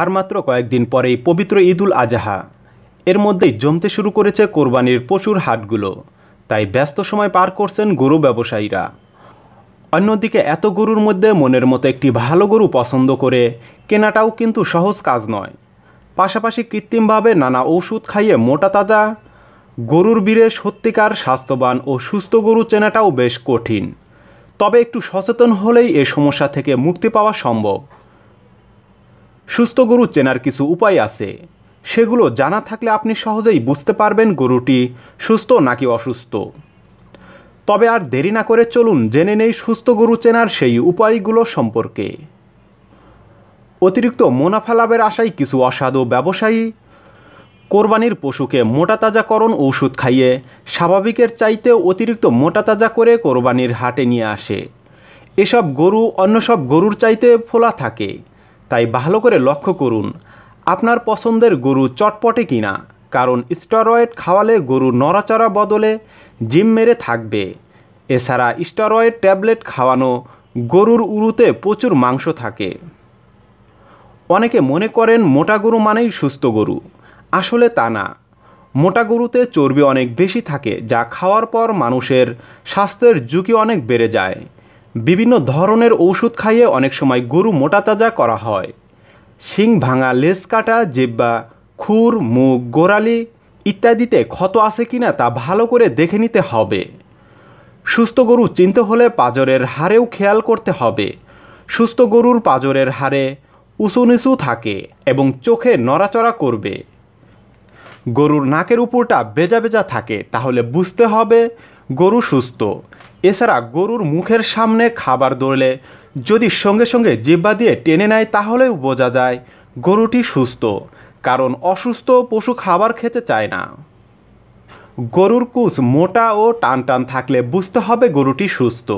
আর মাত্র কয়েকদিন পরেই পবিত্র ঈদুল আজহা এর মধ্যেই জমতে শুরু করেছে কোরবানির পশুর হাটগুলো তাই ব্যস্ত সময় পার করছেন গরু ব্যবসায়ীরা অন্যদিকে এত গরুর মধ্যে মনের মতো একটি ভালো গরু পছন্দ করে কেনাটাও কিন্তু সহজ কাজ নয় পাশাপাশি কৃত্রিমভাবে নানা ওষুধ খাইয়ে মোটা তাজা গরুর বীরে সত্যিকার স্বাস্থ্যবান ও সুস্থ গরু চেনাটাও বেশ কঠিন তবে একটু সচেতন হলেই এ সমস্যা থেকে মুক্তি পাওয়া সম্ভব সুস্থ গরু চেনার কিছু উপায় আছে সেগুলো জানা থাকলে আপনি সহজেই বুঝতে পারবেন গরুটি সুস্থ নাকি অসুস্থ তবে আর দেরি না করে চলুন জেনে নেই সুস্থ গরু চেনার সেই উপায়গুলো সম্পর্কে অতিরিক্ত মুনাফা লাভের আশায় কিছু অসাধু ব্যবসায়ী কোরবানির পশুকে মোটা তাজাকরণ ঔষধ খাইয়ে স্বাভাবিকের চাইতেও অতিরিক্ত মোটা তাজা করে কোরবানির হাটে নিয়ে আসে এসব গরু অন্য সব গরুর চাইতে ফোলা থাকে তাই ভালো করে লক্ষ্য করুন আপনার পছন্দের গরু চটপটে কিনা কারণ স্টেরয়েড খাওয়ালে গরু নড়াচড়া বদলে জিম মেরে থাকবে এছাড়া স্টেরয়েড ট্যাবলেট খাওয়ানো গরুর উরুতে প্রচুর মাংস থাকে অনেকে মনে করেন মোটা গরু মানেই সুস্থ গরু আসলে তা না মোটা গরুতে চর্বি অনেক বেশি থাকে যা খাওয়ার পর মানুষের স্বাস্থ্যের ঝুঁকি অনেক বেড়ে যায় বিভিন্ন ধরনের ঔষধ খাইয়ে অনেক সময় গরু মোটা তাজা করা হয় শিং ভাঙা লেজ কাটা জিব্বা খুর মুখ গোড়ালি ইত্যাদিতে ক্ষত আছে কিনা তা ভালো করে দেখে নিতে হবে সুস্থ গরু চিনতে হলে পাজরের হারেও খেয়াল করতে হবে সুস্থ গরুর পাজরের হারে উঁচু নিচু থাকে এবং চোখে নড়াচড়া করবে গরুর নাকের উপরটা বেজা বেজা থাকে তাহলে বুঝতে হবে গরু সুস্থ এছাড়া গরুর মুখের সামনে খাবার দৌড়লে যদি সঙ্গে সঙ্গে জিব্বা দিয়ে টেনে নেয় তাহলেও বোঝা যায় গরুটি সুস্থ কারণ অসুস্থ পশু খাবার খেতে চায় না গরুর কুচ মোটা ও টান টান থাকলে বুঝতে হবে গরুটি সুস্থ